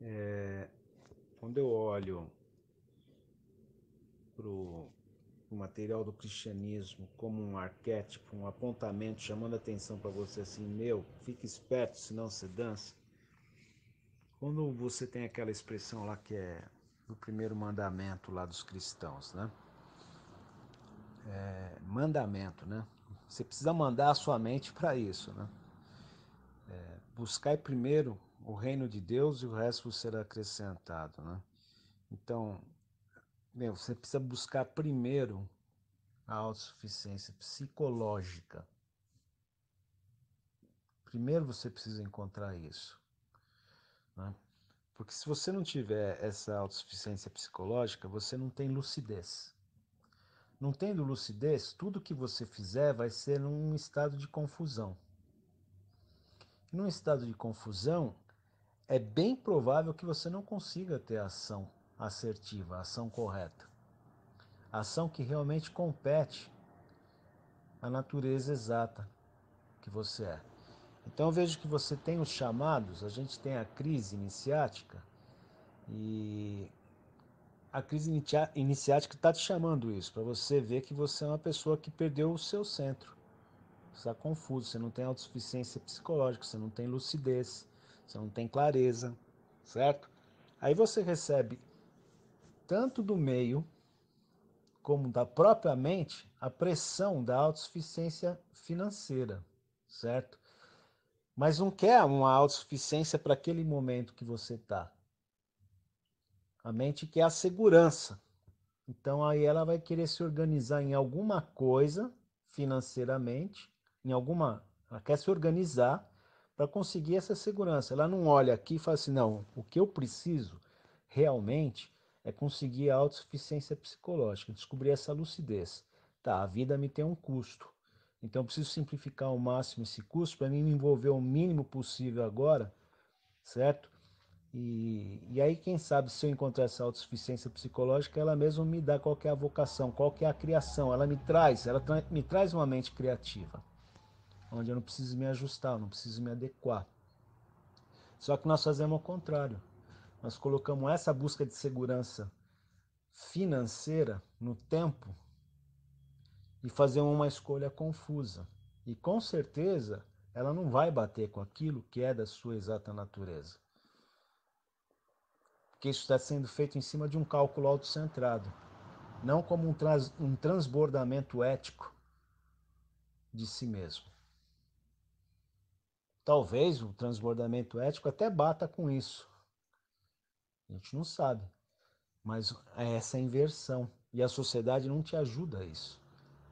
É, quando eu olho para o material do cristianismo como um arquétipo, um apontamento chamando a atenção para você assim, meu, fique esperto, senão você dança. Quando você tem aquela expressão lá que é do primeiro mandamento lá dos cristãos, né? É, mandamento, né? Você precisa mandar a sua mente para isso, né? É, primeiro o reino de Deus e o resto será acrescentado, né? Então, meu, você precisa buscar primeiro a autossuficiência psicológica. Primeiro você precisa encontrar isso. Né? Porque se você não tiver essa autossuficiência psicológica, você não tem lucidez. Não tendo lucidez, tudo que você fizer vai ser num estado de confusão. Num estado de confusão, é bem provável que você não consiga ter ação assertiva, ação correta. Ação que realmente compete à natureza exata que você é. Então vejo que você tem os chamados, a gente tem a crise iniciática e a crise iniciática está te chamando isso, para você ver que você é uma pessoa que perdeu o seu centro. Você está confuso, você não tem autossuficiência psicológica, você não tem lucidez, você não tem clareza, certo? Aí você recebe tanto do meio como da própria mente a pressão da autossuficiência financeira, certo? Mas não quer uma autossuficiência para aquele momento que você está. A mente quer a segurança. Então aí ela vai querer se organizar em alguma coisa financeiramente, em alguma, ela quer se organizar para conseguir essa segurança. Ela não olha aqui e fala assim: não, o que eu preciso realmente é conseguir a autossuficiência psicológica, descobrir essa lucidez. Tá, a vida me tem um custo. Então eu preciso simplificar ao máximo esse custo para mim me envolver o mínimo possível agora, certo? E, e aí, quem sabe, se eu encontrar essa autossuficiência psicológica, ela mesma me dá qual é a vocação, qual é a criação, ela me traz, ela tra me traz uma mente criativa onde eu não preciso me ajustar, não preciso me adequar. Só que nós fazemos o contrário. Nós colocamos essa busca de segurança financeira no tempo e fazemos uma escolha confusa. E com certeza ela não vai bater com aquilo que é da sua exata natureza. Porque isso está sendo feito em cima de um cálculo autocentrado, não como um, trans, um transbordamento ético de si mesmo. Talvez o transbordamento ético até bata com isso. A gente não sabe. Mas é essa inversão. E a sociedade não te ajuda a isso.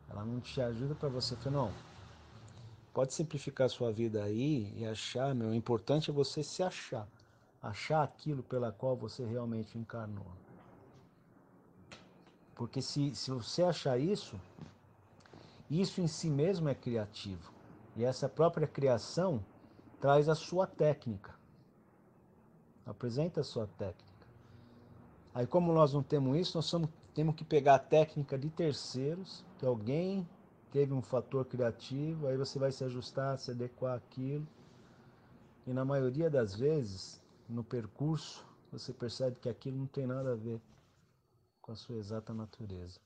Ela não te ajuda para você falar, não, pode simplificar a sua vida aí e achar, meu, o importante é você se achar. Achar aquilo pela qual você realmente encarnou. Porque se, se você achar isso, isso em si mesmo é criativo. E essa própria criação traz a sua técnica. Apresenta a sua técnica. Aí, como nós não temos isso, nós somos, temos que pegar a técnica de terceiros, que alguém teve um fator criativo, aí você vai se ajustar, se adequar àquilo. E na maioria das vezes, no percurso, você percebe que aquilo não tem nada a ver com a sua exata natureza.